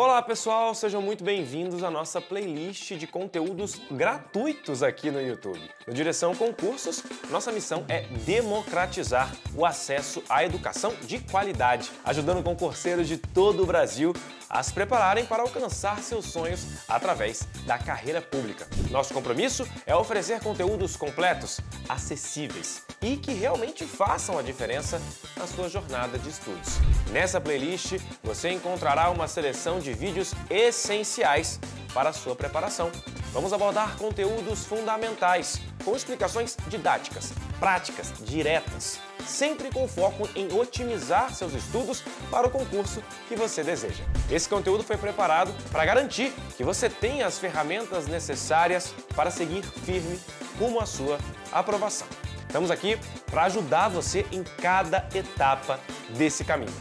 Olá pessoal, sejam muito bem-vindos à nossa playlist de conteúdos gratuitos aqui no YouTube. No Direção Concursos, nossa missão é democratizar o acesso à educação de qualidade, ajudando concurseiros de todo o Brasil a se prepararem para alcançar seus sonhos através da carreira pública. Nosso compromisso é oferecer conteúdos completos, acessíveis e que realmente façam a diferença na sua jornada de estudos. Nessa playlist, você encontrará uma seleção de de vídeos essenciais para a sua preparação. Vamos abordar conteúdos fundamentais, com explicações didáticas, práticas, diretas, sempre com foco em otimizar seus estudos para o concurso que você deseja. Esse conteúdo foi preparado para garantir que você tenha as ferramentas necessárias para seguir firme rumo à sua aprovação. Estamos aqui para ajudar você em cada etapa desse caminho.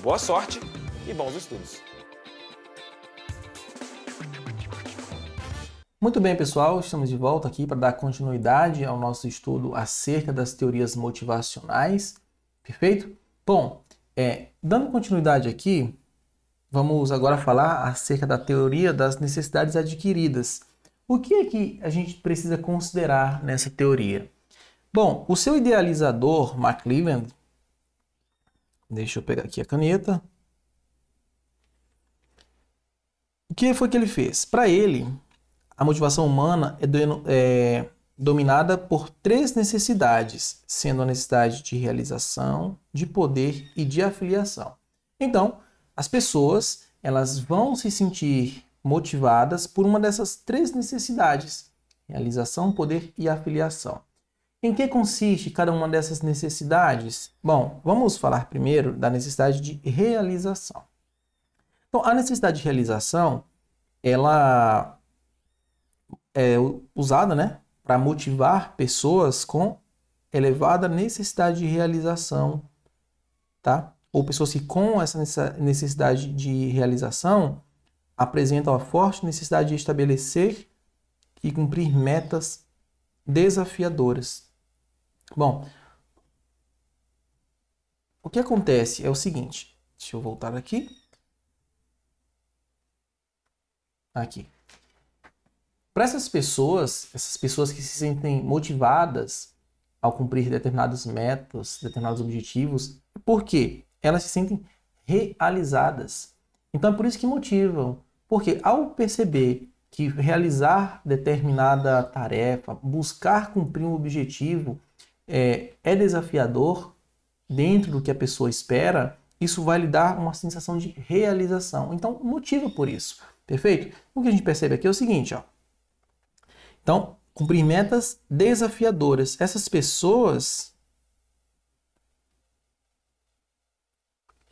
Boa sorte e bons estudos! Muito bem, pessoal, estamos de volta aqui para dar continuidade ao nosso estudo acerca das teorias motivacionais. Perfeito? Bom, é, dando continuidade aqui, vamos agora falar acerca da teoria das necessidades adquiridas. O que é que a gente precisa considerar nessa teoria? Bom, o seu idealizador, McClelland, deixa eu pegar aqui a caneta. O que foi que ele fez? Para ele, a motivação humana é, do, é dominada por três necessidades, sendo a necessidade de realização, de poder e de afiliação. Então, as pessoas elas vão se sentir motivadas por uma dessas três necessidades: realização, poder e afiliação. Em que consiste cada uma dessas necessidades? Bom, vamos falar primeiro da necessidade de realização. Então, a necessidade de realização, ela é usada né, para motivar pessoas com elevada necessidade de realização, tá? Ou pessoas que com essa necessidade de realização apresentam a forte necessidade de estabelecer e cumprir metas desafiadoras. Bom, o que acontece é o seguinte, deixa eu voltar aqui. Aqui. Para essas pessoas, essas pessoas que se sentem motivadas ao cumprir determinados metas, determinados objetivos, porque elas se sentem realizadas. Então é por isso que motivam, porque ao perceber que realizar determinada tarefa, buscar cumprir um objetivo é, é desafiador dentro do que a pessoa espera, isso vai lhe dar uma sensação de realização. Então motiva por isso, perfeito? O que a gente percebe aqui é o seguinte, ó. Então, cumprir metas desafiadoras. Essas pessoas.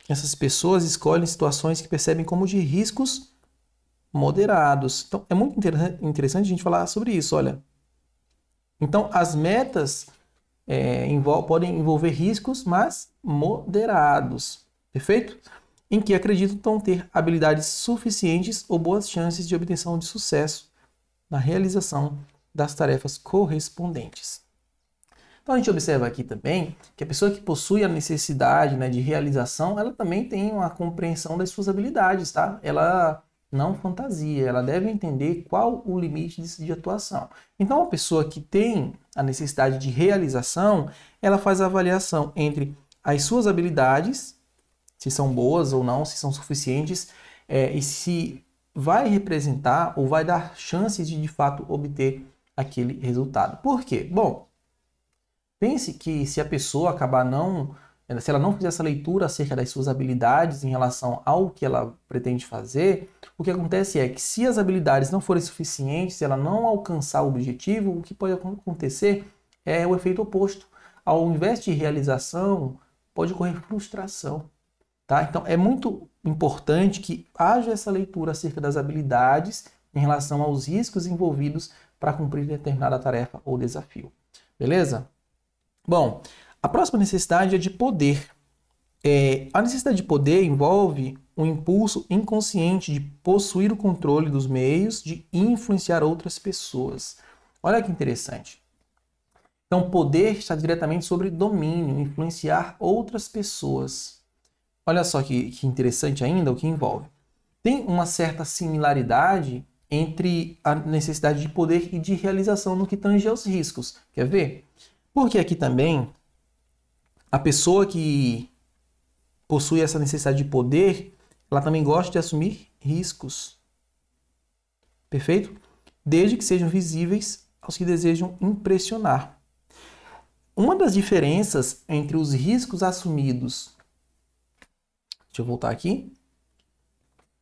Essas pessoas escolhem situações que percebem como de riscos moderados. Então, é muito interessante a gente falar sobre isso, olha. Então, as metas é, envol podem envolver riscos, mas moderados. Perfeito? Em que acreditam ter habilidades suficientes ou boas chances de obtenção de sucesso na realização das tarefas correspondentes. Então a gente observa aqui também que a pessoa que possui a necessidade né, de realização, ela também tem uma compreensão das suas habilidades, tá? Ela não fantasia, ela deve entender qual o limite de, de atuação. Então a pessoa que tem a necessidade de realização, ela faz a avaliação entre as suas habilidades, se são boas ou não, se são suficientes, é, e se vai representar ou vai dar chances de de fato obter aquele resultado. Por quê? Bom, pense que se a pessoa acabar não, se ela não fizer essa leitura acerca das suas habilidades em relação ao que ela pretende fazer, o que acontece é que se as habilidades não forem suficientes, se ela não alcançar o objetivo, o que pode acontecer é o efeito oposto. Ao invés de realização, pode ocorrer frustração. Tá? Então é muito importante que haja essa leitura acerca das habilidades em relação aos riscos envolvidos para cumprir determinada tarefa ou desafio. Beleza? Bom, a próxima necessidade é de poder. É, a necessidade de poder envolve um impulso inconsciente de possuir o controle dos meios de influenciar outras pessoas. Olha que interessante. Então, poder está diretamente sobre domínio, influenciar outras pessoas. Olha só que, que interessante ainda o que envolve. Tem uma certa similaridade entre a necessidade de poder e de realização no que tange aos riscos. Quer ver? Porque aqui também a pessoa que possui essa necessidade de poder, ela também gosta de assumir riscos. Perfeito? Desde que sejam visíveis aos que desejam impressionar. Uma das diferenças entre os riscos assumidos Deixa eu voltar aqui.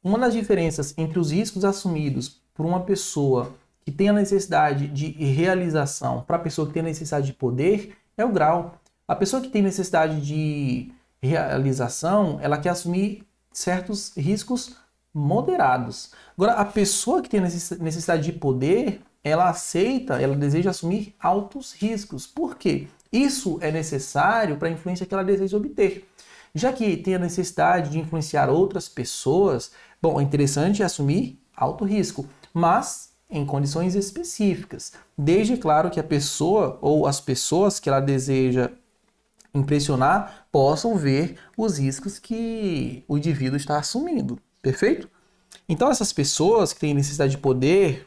Uma das diferenças entre os riscos assumidos por uma pessoa que tem a necessidade de realização para a pessoa que tem a necessidade de poder é o grau. A pessoa que tem necessidade de realização, ela quer assumir certos riscos moderados. Agora, a pessoa que tem necessidade de poder, ela aceita, ela deseja assumir altos riscos. Por quê? Isso é necessário para a influência que ela deseja obter. Já que tem a necessidade de influenciar outras pessoas, bom, é interessante assumir alto risco, mas em condições específicas. Desde, claro, que a pessoa ou as pessoas que ela deseja impressionar possam ver os riscos que o indivíduo está assumindo, perfeito? Então, essas pessoas que têm necessidade de poder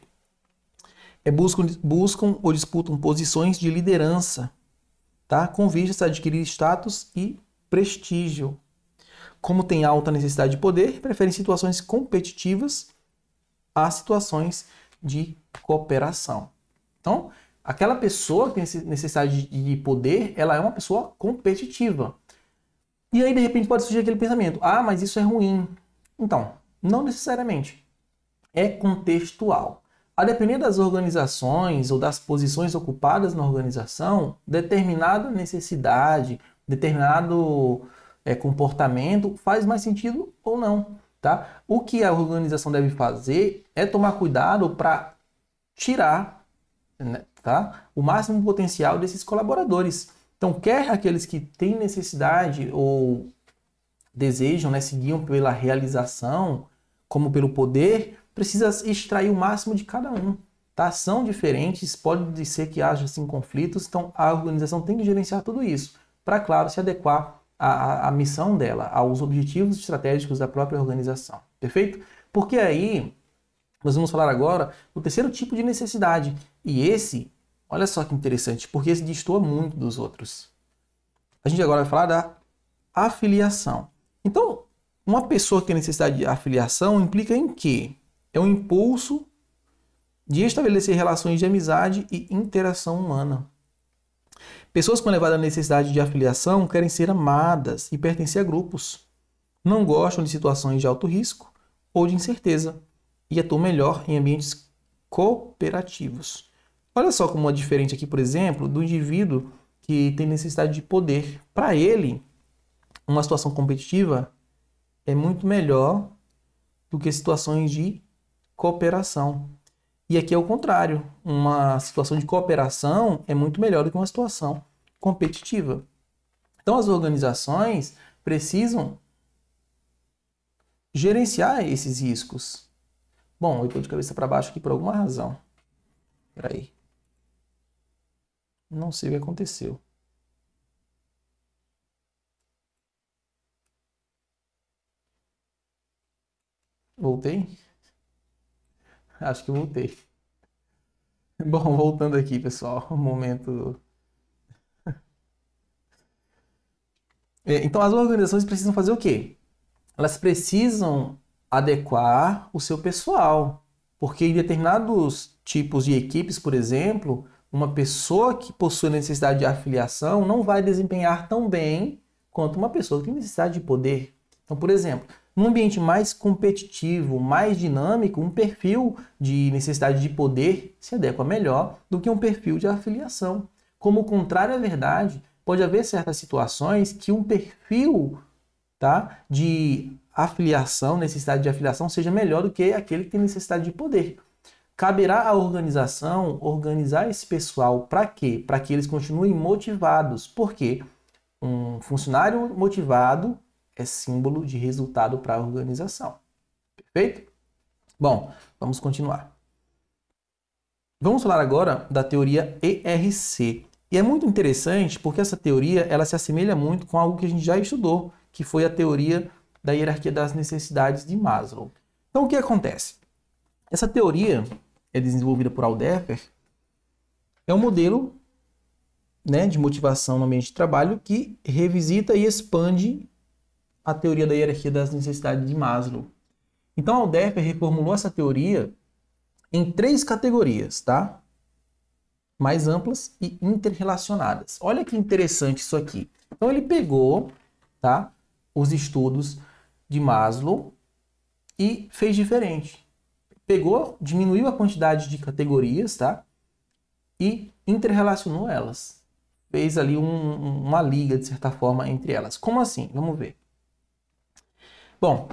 é, buscam, buscam ou disputam posições de liderança, tá? com vistas a adquirir status e prestígio. Como tem alta necessidade de poder, prefere situações competitivas a situações de cooperação. Então, aquela pessoa que tem necessidade de poder, ela é uma pessoa competitiva. E aí, de repente, pode surgir aquele pensamento: ah, mas isso é ruim. Então, não necessariamente. É contextual. A depender das organizações ou das posições ocupadas na organização, determinada necessidade determinado é, comportamento faz mais sentido ou não. Tá? O que a organização deve fazer é tomar cuidado para tirar né, tá? o máximo potencial desses colaboradores. Então, quer aqueles que têm necessidade ou desejam, né, seguiam pela realização, como pelo poder, precisa extrair o máximo de cada um. Tá? São diferentes, pode ser que haja assim, conflitos, então a organização tem que gerenciar tudo isso para, claro, se adequar à, à, missão dela, aos objetivos estratégicos da própria organização. Perfeito? Porque aí nós vamos falar agora do terceiro tipo de necessidade. E esse, olha só que interessante, porque esse distoa muito dos outros. A gente agora vai falar da afiliação. Então, uma pessoa que tem necessidade de afiliação implica em quê? É um impulso de estabelecer relações de amizade e interação humana. Pessoas com elevada necessidade de afiliação querem ser amadas e pertencer a grupos. Não gostam de situações de alto risco ou de incerteza e atuam melhor em ambientes cooperativos. Olha só como é diferente aqui, por exemplo, do indivíduo que tem necessidade de poder. Para ele, uma situação competitiva é muito melhor do que situações de cooperação. E aqui é o contrário. Uma situação de cooperação é muito melhor do que uma situação competitiva. Então, as organizações precisam gerenciar esses riscos. Bom, eu estou de cabeça para baixo aqui por alguma razão. Peraí. Não sei o que aconteceu. Voltei? Acho que voltei. Bom, voltando aqui, pessoal, um momento. É, então, as organizações precisam fazer o quê? Elas precisam adequar o seu pessoal, porque em determinados tipos de equipes, por exemplo, uma pessoa que possui necessidade de afiliação não vai desempenhar tão bem quanto uma pessoa que tem necessidade de poder. Então, por exemplo, num ambiente mais competitivo, mais dinâmico, um perfil de necessidade de poder se adequa melhor do que um perfil de afiliação. Como o contrário é verdade, pode haver certas situações que um perfil tá, de afiliação, necessidade de afiliação, seja melhor do que aquele que tem necessidade de poder. Caberá à organização organizar esse pessoal para quê? Para que eles continuem motivados. Por quê? Um funcionário motivado é símbolo de resultado para a organização. Perfeito? Bom, vamos continuar. Vamos falar agora da teoria ERC. E é muito interessante porque essa teoria ela se assemelha muito com algo que a gente já estudou, que foi a teoria da hierarquia das necessidades de Maslow. Então o que acontece? Essa teoria é desenvolvida por Aldefer, é um modelo né, de motivação no ambiente de trabalho que revisita e expande a teoria da hierarquia das necessidades de Maslow. Então, Alderper reformulou essa teoria em três categorias, tá? Mais amplas e interrelacionadas. Olha que interessante isso aqui. Então, ele pegou tá, os estudos de Maslow e fez diferente. Pegou, diminuiu a quantidade de categorias, tá? E interrelacionou elas. Fez ali um, uma liga, de certa forma, entre elas. Como assim? Vamos ver. Bom,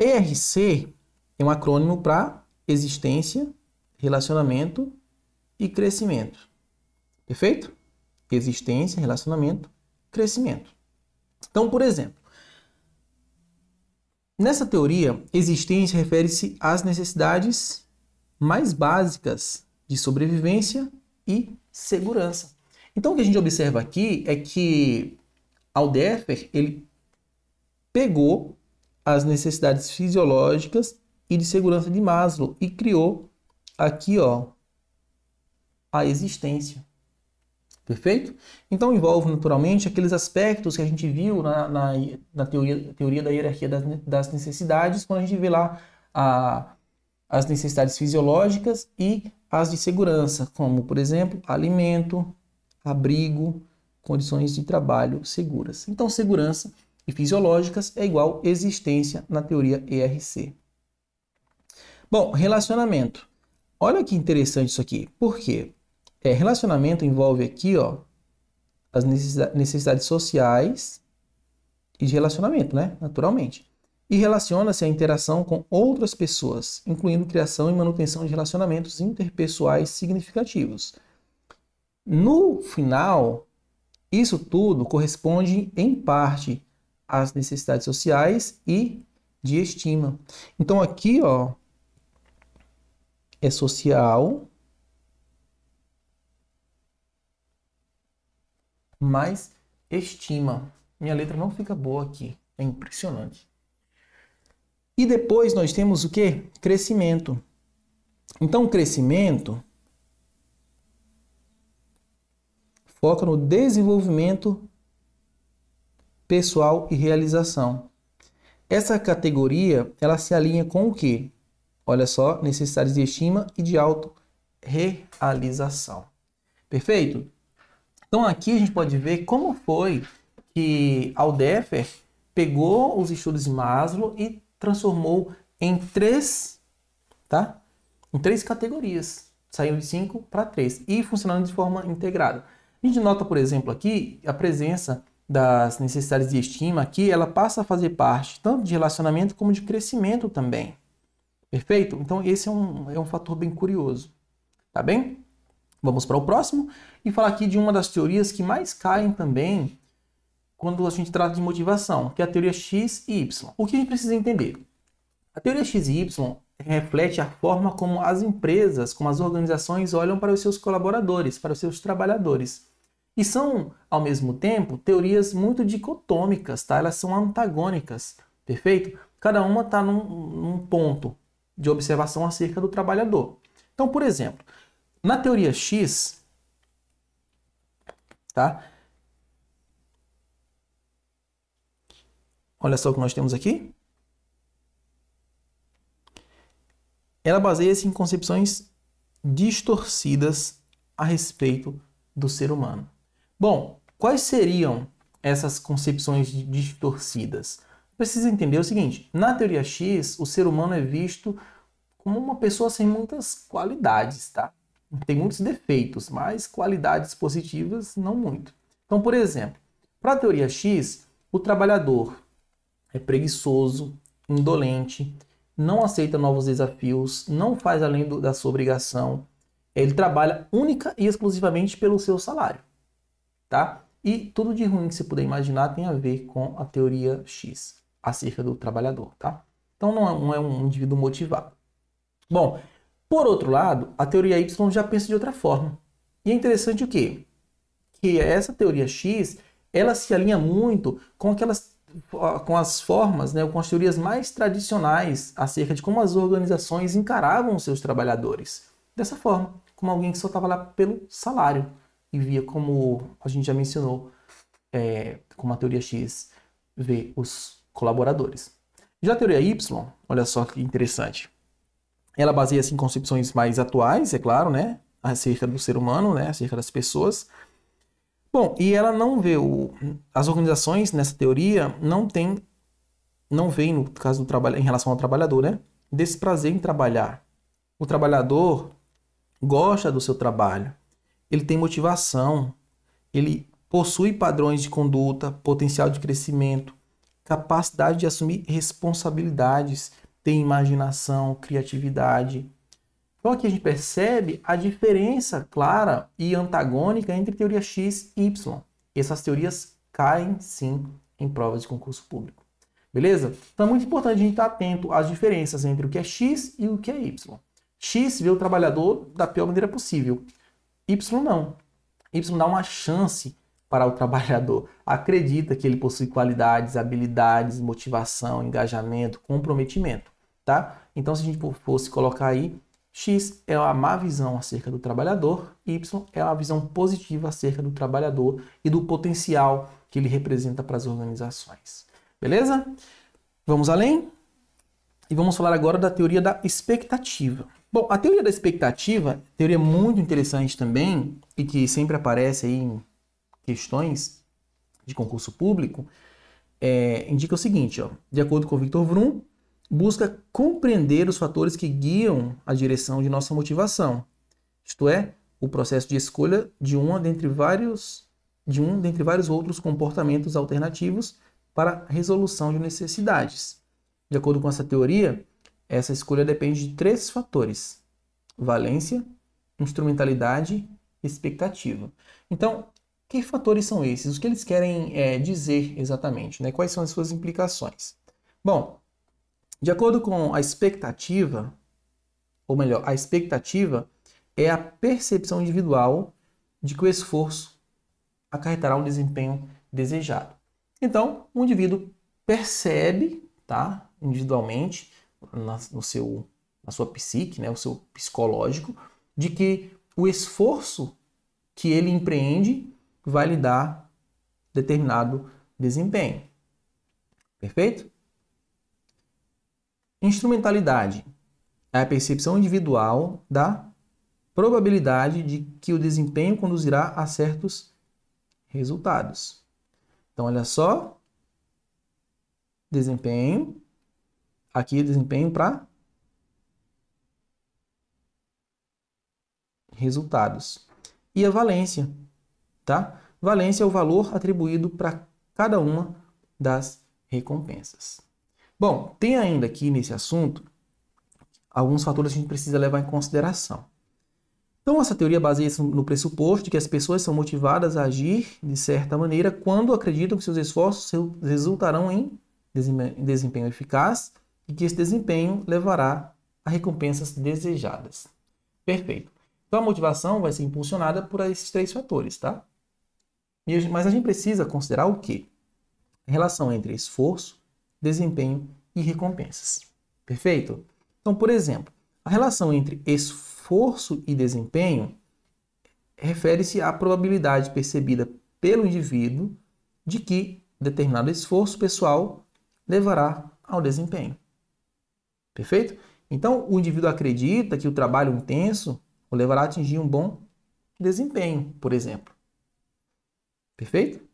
ERC é um acrônimo para existência, relacionamento e crescimento. Perfeito? Existência, relacionamento, crescimento. Então, por exemplo, nessa teoria, existência refere-se às necessidades mais básicas de sobrevivência e segurança. Então, o que a gente observa aqui é que Aldefer ele pegou as necessidades fisiológicas e de segurança de Maslow e criou aqui, ó, a existência. Perfeito? Então envolve naturalmente aqueles aspectos que a gente viu na, na, na teoria, teoria da hierarquia das, das, necessidades, quando a gente vê lá a, as necessidades fisiológicas e as de segurança, como por exemplo alimento, abrigo, condições de trabalho seguras. Então segurança e fisiológicas é igual existência na teoria ERC. Bom, relacionamento. Olha que interessante isso aqui. Por quê? É, relacionamento envolve aqui ó, as necessidades sociais e de relacionamento, né? naturalmente. E relaciona-se à interação com outras pessoas, incluindo criação e manutenção de relacionamentos interpessoais significativos. No final, isso tudo corresponde, em parte, as necessidades sociais e de estima. Então aqui, ó, é social mais estima. Minha letra não fica boa aqui, é impressionante. E depois nós temos o que? Crescimento. Então, crescimento foca no desenvolvimento pessoal e realização. Essa categoria, ela se alinha com o que? Olha só, necessidades de estima e de auto-realização. Perfeito? Então aqui a gente pode ver como foi que Aldefer pegou os estudos de Maslow e transformou em três, tá? Em três categorias. Saiu de cinco para três e funcionando de forma integrada. A gente nota, por exemplo, aqui a presença das necessidades de estima aqui, ela passa a fazer parte tanto de relacionamento como de crescimento também. Perfeito? Então esse é um, é um fator bem curioso. Tá bem? Vamos para o próximo e falar aqui de uma das teorias que mais caem também quando a gente trata de motivação, que é a teoria X e Y. O que a gente precisa entender? A teoria X e Y reflete a forma como as empresas, como as organizações olham para os seus colaboradores, para os seus trabalhadores. E são, ao mesmo tempo, teorias muito dicotômicas, tá? Elas são antagônicas, perfeito? Cada uma está num, num ponto de observação acerca do trabalhador. Então, por exemplo, na teoria X, tá? Olha só o que nós temos aqui. Ela baseia-se em concepções distorcidas a respeito do ser humano. Bom, quais seriam essas concepções distorcidas? Precisa entender o seguinte: na teoria X, o ser humano é visto como uma pessoa sem muitas qualidades, tá? Tem muitos defeitos, mas qualidades positivas não muito. Então, por exemplo, para a teoria X, o trabalhador é preguiçoso, indolente, não aceita novos desafios, não faz além do, da sua obrigação, ele trabalha única e exclusivamente pelo seu salário tá? E tudo de ruim que você puder imaginar tem a ver com a teoria X acerca do trabalhador, tá? Então não é, não é um indivíduo motivado. Bom, por outro lado, a teoria Y já pensa de outra forma. E é interessante o quê? Que essa teoria X, ela se alinha muito com aquelas com as formas, né, com as teorias mais tradicionais acerca de como as organizações encaravam seus trabalhadores. Dessa forma, como alguém que só estava lá pelo salário e via como a gente já mencionou, é, como a teoria X vê os colaboradores. Já a teoria Y, olha só que interessante. Ela baseia-se em concepções mais atuais, é claro, né? Acerca do ser humano, né? Acerca das pessoas. Bom, e ela não vê o... as organizações nessa teoria não tem não vem no caso do trabalho em relação ao trabalhador, né? prazer em trabalhar. O trabalhador gosta do seu trabalho ele tem motivação, ele possui padrões de conduta, potencial de crescimento, capacidade de assumir responsabilidades, tem imaginação, criatividade. Então aqui a gente percebe a diferença clara e antagônica entre teoria X e Y. Essas teorias caem sim em provas de concurso público. Beleza? Então é muito importante a gente estar atento às diferenças entre o que é X e o que é Y. X vê o trabalhador da pior maneira possível. Y não. Y dá uma chance para o trabalhador. Acredita que ele possui qualidades, habilidades, motivação, engajamento, comprometimento, tá? Então, se a gente fosse colocar aí, X é a má visão acerca do trabalhador, Y é a visão positiva acerca do trabalhador e do potencial que ele representa para as organizações. Beleza? Vamos além? E vamos falar agora da teoria da expectativa. Bom, a teoria da expectativa, teoria muito interessante também, e que sempre aparece aí em questões de concurso público, é, indica o seguinte, ó, de acordo com Victor Vroom, busca compreender os fatores que guiam a direção de nossa motivação, isto é, o processo de escolha de uma dentre vários de um dentre vários outros comportamentos alternativos para resolução de necessidades. De acordo com essa teoria, essa escolha depende de três fatores: valência, instrumentalidade expectativa. Então, que fatores são esses? O que eles querem é, dizer exatamente? Né? Quais são as suas implicações? Bom, de acordo com a expectativa, ou melhor, a expectativa é a percepção individual de que o esforço acarretará um desempenho desejado. Então, o indivíduo percebe, tá, individualmente, na, no seu, na sua psique, né, o seu psicológico, de que o esforço que ele empreende vai lhe dar determinado desempenho. Perfeito? Instrumentalidade é a percepção individual da probabilidade de que o desempenho conduzirá a certos resultados. Então, olha só: desempenho aqui desempenho para resultados. E a valência, tá? Valência é o valor atribuído para cada uma das recompensas. Bom, tem ainda aqui nesse assunto alguns fatores que a gente precisa levar em consideração. Então, essa teoria baseia-se no pressuposto de que as pessoas são motivadas a agir de certa maneira quando acreditam que seus esforços resultarão em desempenho eficaz e que esse desempenho levará a recompensas desejadas. Perfeito. Então a motivação vai ser impulsionada por esses três fatores, tá? Mas a gente precisa considerar o quê? A relação entre esforço, desempenho e recompensas. Perfeito? Então, por exemplo, a relação entre esforço e desempenho refere-se à probabilidade percebida pelo indivíduo de que determinado esforço pessoal levará ao desempenho. Perfeito? Então, o indivíduo acredita que o trabalho intenso o levará a atingir um bom desempenho, por exemplo. Perfeito?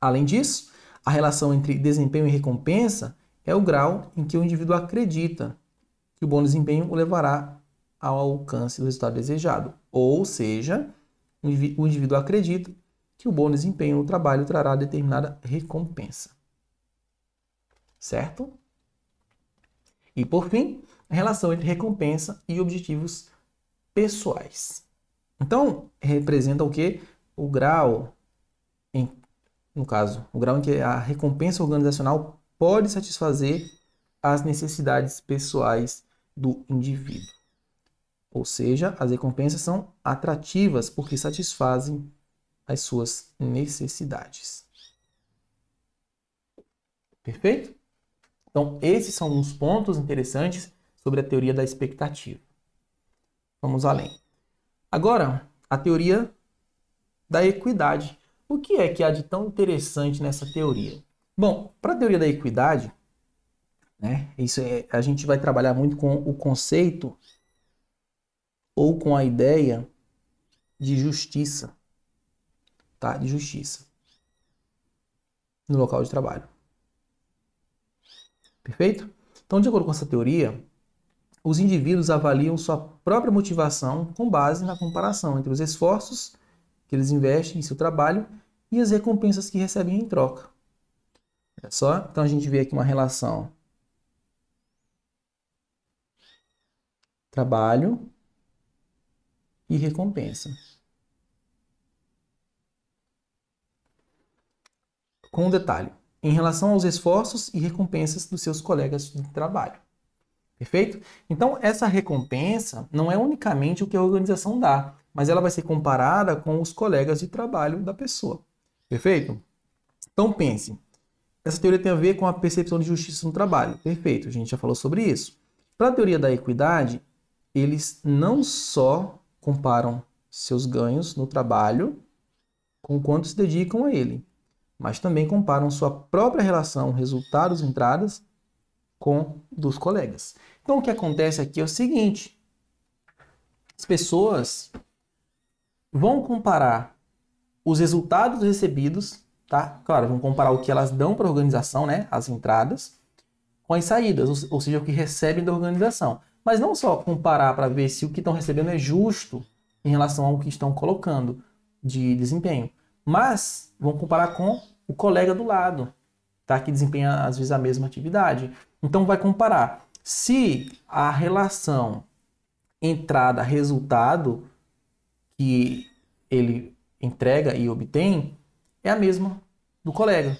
Além disso, a relação entre desempenho e recompensa é o grau em que o indivíduo acredita que o bom desempenho o levará ao alcance do resultado desejado. Ou seja, o indivíduo acredita que o bom desempenho no trabalho trará determinada recompensa. Certo? E por fim, a relação entre recompensa e objetivos pessoais. Então, representa o que? O grau, em, no caso, o grau em que a recompensa organizacional pode satisfazer as necessidades pessoais do indivíduo. Ou seja, as recompensas são atrativas porque satisfazem as suas necessidades. Perfeito? Então, esses são uns pontos interessantes sobre a teoria da expectativa. Vamos além. Agora, a teoria da equidade. O que é que há de tão interessante nessa teoria? Bom, para a teoria da equidade, né, isso é, a gente vai trabalhar muito com o conceito ou com a ideia de justiça, tá? De justiça no local de trabalho. Perfeito? Então, de acordo com essa teoria, os indivíduos avaliam sua própria motivação com base na comparação entre os esforços que eles investem em seu trabalho e as recompensas que recebem em troca. É só, então a gente vê aqui uma relação trabalho e recompensa. Com um detalhe, em relação aos esforços e recompensas dos seus colegas de trabalho. Perfeito? Então, essa recompensa não é unicamente o que a organização dá, mas ela vai ser comparada com os colegas de trabalho da pessoa. Perfeito? Então, pense. Essa teoria tem a ver com a percepção de justiça no trabalho. Perfeito, a gente já falou sobre isso. Para a teoria da equidade, eles não só comparam seus ganhos no trabalho com quanto se dedicam a ele, mas também comparam sua própria relação resultados-entradas com dos colegas. Então o que acontece aqui é o seguinte: as pessoas vão comparar os resultados recebidos, tá? Claro, vão comparar o que elas dão para a organização, né, as entradas, com as saídas, ou seja, o que recebem da organização. Mas não só comparar para ver se o que estão recebendo é justo em relação ao que estão colocando de desempenho, mas vão comparar com o colega do lado, tá? Que desempenha às vezes a mesma atividade. Então vai comparar. Se a relação entrada-resultado que ele entrega e obtém é a mesma do colega,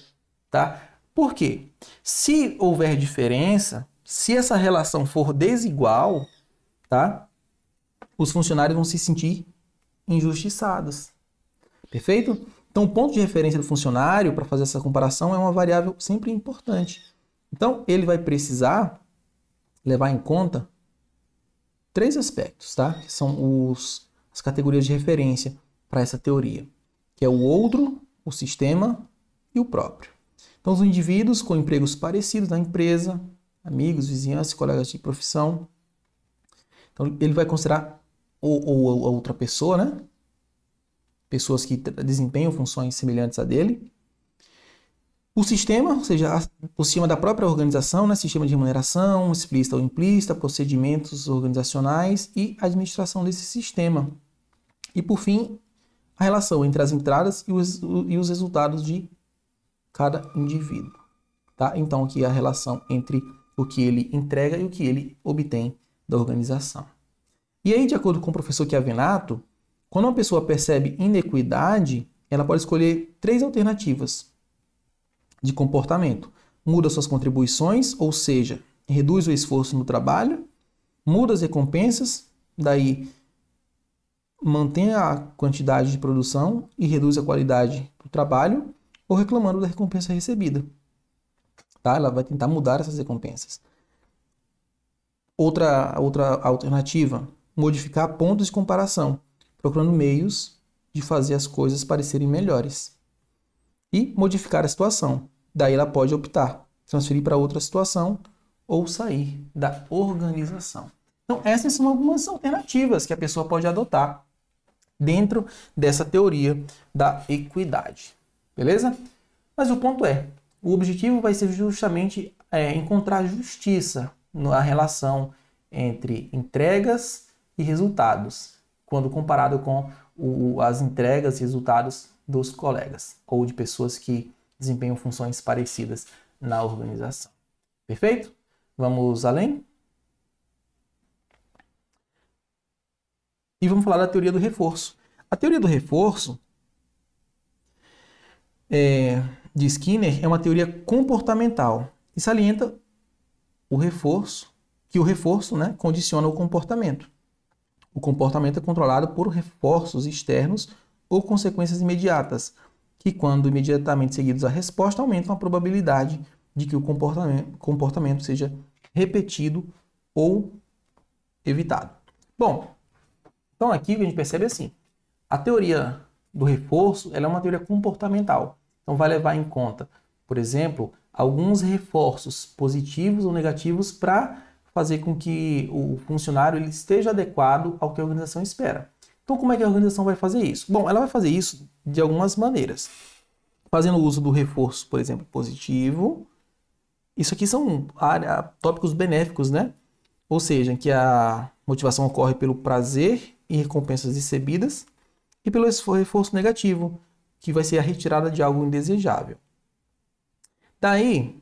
tá? Por quê? Se houver diferença, se essa relação for desigual, tá? Os funcionários vão se sentir injustiçados. Perfeito? Então, o ponto de referência do funcionário para fazer essa comparação é uma variável sempre importante. Então, ele vai precisar levar em conta três aspectos, tá? Que são os, as categorias de referência para essa teoria, que é o outro, o sistema e o próprio. Então, os indivíduos com empregos parecidos na empresa, amigos, vizinhança, colegas de profissão. Então, ele vai considerar ou, ou, ou outra pessoa, né? pessoas que desempenham funções semelhantes a dele. O sistema, ou seja, o sistema da própria organização, né? sistema de remuneração, explícita ou implícita, procedimentos organizacionais e administração desse sistema. E por fim, a relação entre as entradas e os, e os resultados de cada indivíduo. Tá? Então, aqui a relação entre o que ele entrega e o que ele obtém da organização. E aí, de acordo com o professor Chiavinato, quando uma pessoa percebe inequidade, ela pode escolher três alternativas de comportamento: muda suas contribuições, ou seja, reduz o esforço no trabalho, muda as recompensas, daí mantém a quantidade de produção e reduz a qualidade do trabalho, ou reclamando da recompensa recebida. Tá? Ela vai tentar mudar essas recompensas. Outra, outra alternativa, modificar pontos de comparação procurando meios de fazer as coisas parecerem melhores e modificar a situação. Daí ela pode optar, transferir para outra situação ou sair da organização. Então, essas são algumas alternativas que a pessoa pode adotar dentro dessa teoria da equidade. Beleza? Mas o ponto é: o objetivo vai ser justamente é, encontrar justiça na relação entre entregas e resultados quando comparado com o, as entregas e resultados dos colegas ou de pessoas que desempenham funções parecidas na organização. Perfeito? Vamos além? E vamos falar da teoria do reforço. A teoria do reforço é, de Skinner é uma teoria comportamental e salienta o reforço, que o reforço né, condiciona o comportamento. O comportamento é controlado por reforços externos ou consequências imediatas, que, quando imediatamente seguidos à resposta, aumentam a probabilidade de que o comportamento, comportamento seja repetido ou evitado. Bom, então aqui a gente percebe é assim, a teoria do reforço ela é uma teoria comportamental. Então vai levar em conta, por exemplo, alguns reforços positivos ou negativos para fazer com que o funcionário ele esteja adequado ao que a organização espera. Então, como é que a organização vai fazer isso? Bom, ela vai fazer isso de algumas maneiras. Fazendo uso do reforço, por exemplo, positivo. Isso aqui são área, tópicos benéficos, né? Ou seja, que a motivação ocorre pelo prazer e recompensas recebidas e pelo reforço negativo, que vai ser a retirada de algo indesejável. Daí,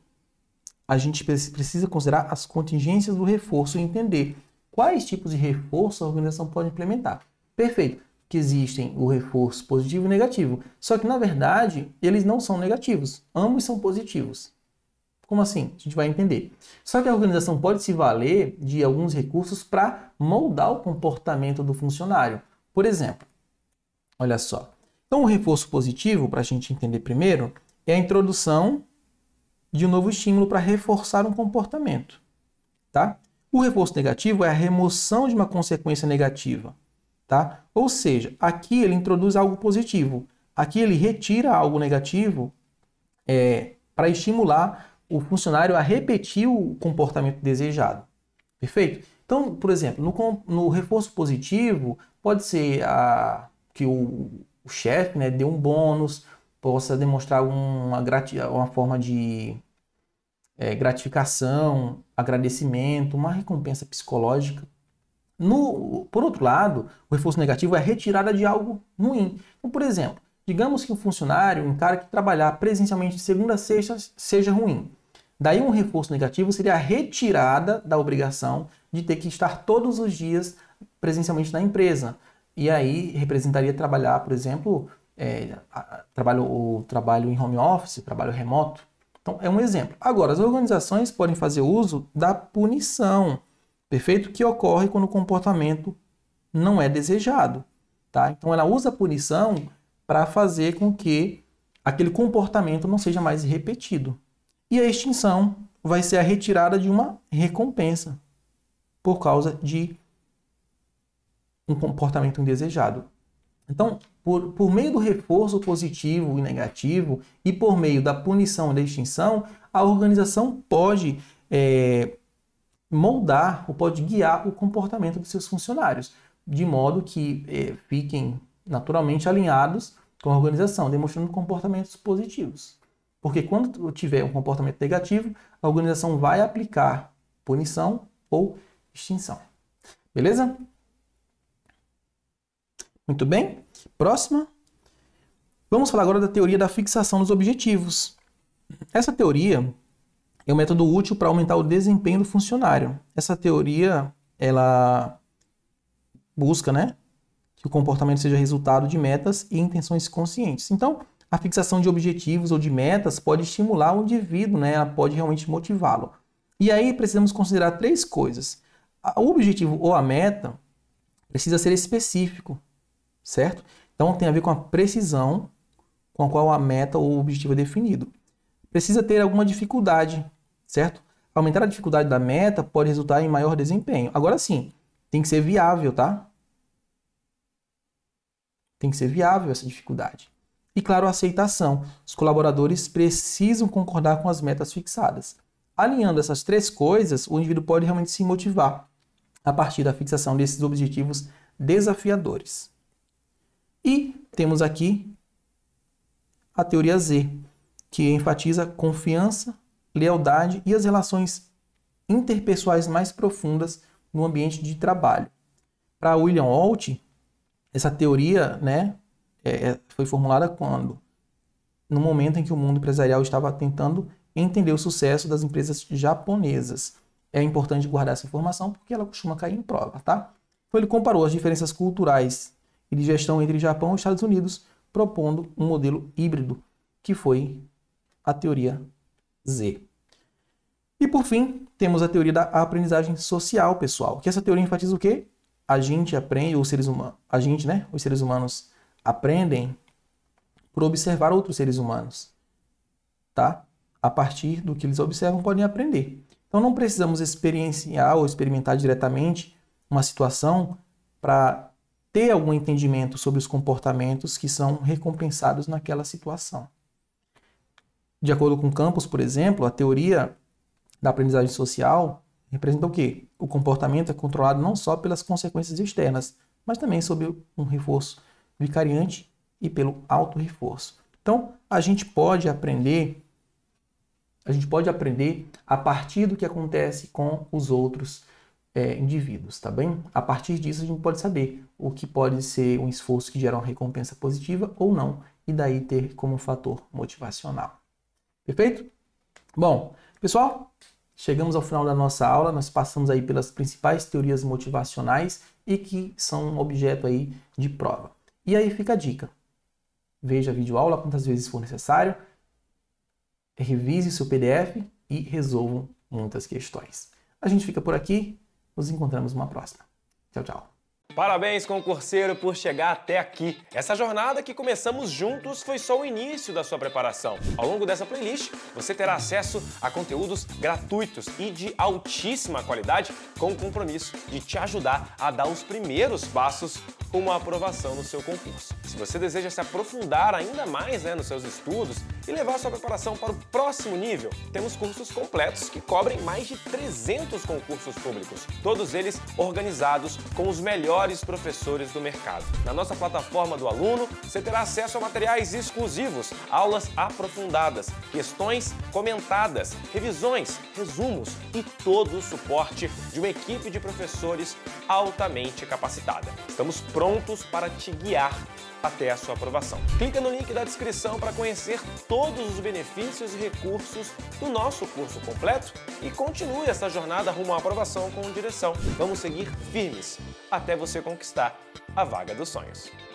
a gente precisa considerar as contingências do reforço e entender quais tipos de reforço a organização pode implementar. Perfeito, que existem o reforço positivo e negativo. Só que, na verdade, eles não são negativos, ambos são positivos. Como assim? A gente vai entender. Só que a organização pode se valer de alguns recursos para moldar o comportamento do funcionário. Por exemplo, olha só. Então, o reforço positivo, para a gente entender primeiro, é a introdução de um novo estímulo para reforçar um comportamento. Tá? O reforço negativo é a remoção de uma consequência negativa. Tá? Ou seja, aqui ele introduz algo positivo. Aqui ele retira algo negativo é, para estimular o funcionário a repetir o comportamento desejado. Perfeito? Então, por exemplo, no, no reforço positivo, pode ser a, que o, o chefe né, dê um bônus, possa demonstrar uma, uma forma de é, gratificação, agradecimento, uma recompensa psicológica. No, por outro lado, o reforço negativo é a retirada de algo ruim. Então, por exemplo, digamos que um funcionário, um cara que trabalhar presencialmente de segunda a sexta, seja ruim. Daí um reforço negativo seria a retirada da obrigação de ter que estar todos os dias presencialmente na empresa. E aí representaria trabalhar, por exemplo, é, trabalho, o trabalho em home office, trabalho remoto. Então, é um exemplo. Agora, as organizações podem fazer uso da punição, perfeito? Que ocorre quando o comportamento não é desejado, tá? Então, ela usa a punição para fazer com que aquele comportamento não seja mais repetido. E a extinção vai ser a retirada de uma recompensa por causa de um comportamento indesejado. Então, por, por meio do reforço positivo e negativo e por meio da punição e da extinção, a organização pode é, moldar ou pode guiar o comportamento dos seus funcionários, de modo que é, fiquem naturalmente alinhados com a organização, demonstrando comportamentos positivos. Porque quando tiver um comportamento negativo, a organização vai aplicar punição ou extinção. Beleza? Muito bem? Próxima. Vamos falar agora da teoria da fixação dos objetivos. Essa teoria é um método útil para aumentar o desempenho do funcionário. Essa teoria, ela busca, né, que o comportamento seja resultado de metas e intenções conscientes. Então, a fixação de objetivos ou de metas pode estimular o indivíduo, né? Ela pode realmente motivá-lo. E aí precisamos considerar três coisas. O objetivo ou a meta precisa ser específico, certo? Então tem a ver com a precisão com a qual a meta ou o objetivo é definido. Precisa ter alguma dificuldade, certo? Aumentar a dificuldade da meta pode resultar em maior desempenho. Agora sim, tem que ser viável, tá? Tem que ser viável essa dificuldade. E claro, a aceitação. Os colaboradores precisam concordar com as metas fixadas. Alinhando essas três coisas, o indivíduo pode realmente se motivar a partir da fixação desses objetivos desafiadores. E temos aqui a teoria Z, que enfatiza confiança, lealdade e as relações interpessoais mais profundas no ambiente de trabalho. Para William Holt, essa teoria né, é, é, foi formulada quando? No momento em que o mundo empresarial estava tentando entender o sucesso das empresas japonesas. É importante guardar essa informação porque ela costuma cair em prova, tá? Então ele comparou as diferenças culturais e de gestão entre Japão e Estados Unidos, propondo um modelo híbrido, que foi a teoria Z. E por fim, temos a teoria da aprendizagem social, pessoal, que essa teoria enfatiza o quê? A gente aprende, os seres humanos, a gente, né, os seres humanos aprendem por observar outros seres humanos, tá? A partir do que eles observam, podem aprender. Então não precisamos experienciar ou experimentar diretamente uma situação para ter algum entendimento sobre os comportamentos que são recompensados naquela situação. De acordo com Campos, por exemplo, a teoria da aprendizagem social representa o quê? O comportamento é controlado não só pelas consequências externas, mas também sob um reforço vicariante e pelo auto-reforço. Então, a gente pode aprender a gente pode aprender a partir do que acontece com os outros é, indivíduos, tá bem? A partir disso a gente pode saber o que pode ser um esforço que gera uma recompensa positiva ou não, e daí ter como fator motivacional. Perfeito? Bom, pessoal, chegamos ao final da nossa aula, nós passamos aí pelas principais teorias motivacionais e que são objeto aí de prova. E aí fica a dica. Veja a videoaula quantas vezes for necessário, revise seu PDF e resolvam muitas questões. A gente fica por aqui. Nos encontramos numa próxima. Tchau, tchau. Parabéns, concurseiro, por chegar até aqui. Essa jornada que começamos juntos foi só o início da sua preparação. Ao longo dessa playlist, você terá acesso a conteúdos gratuitos e de altíssima qualidade, com o compromisso de te ajudar a dar os primeiros passos uma aprovação no seu concurso. Se você deseja se aprofundar ainda mais né, nos seus estudos e levar sua preparação para o próximo nível, temos cursos completos que cobrem mais de 300 concursos públicos, todos eles organizados com os melhores professores do mercado. Na nossa plataforma do aluno, você terá acesso a materiais exclusivos, aulas aprofundadas, questões comentadas, revisões, resumos e todo o suporte de uma equipe de professores altamente capacitada. Estamos prontos para te guiar até a sua aprovação. Clica no link da descrição para conhecer todos os benefícios e recursos do nosso curso completo e continue essa jornada rumo à aprovação com direção. Vamos seguir firmes até você conquistar a vaga dos sonhos.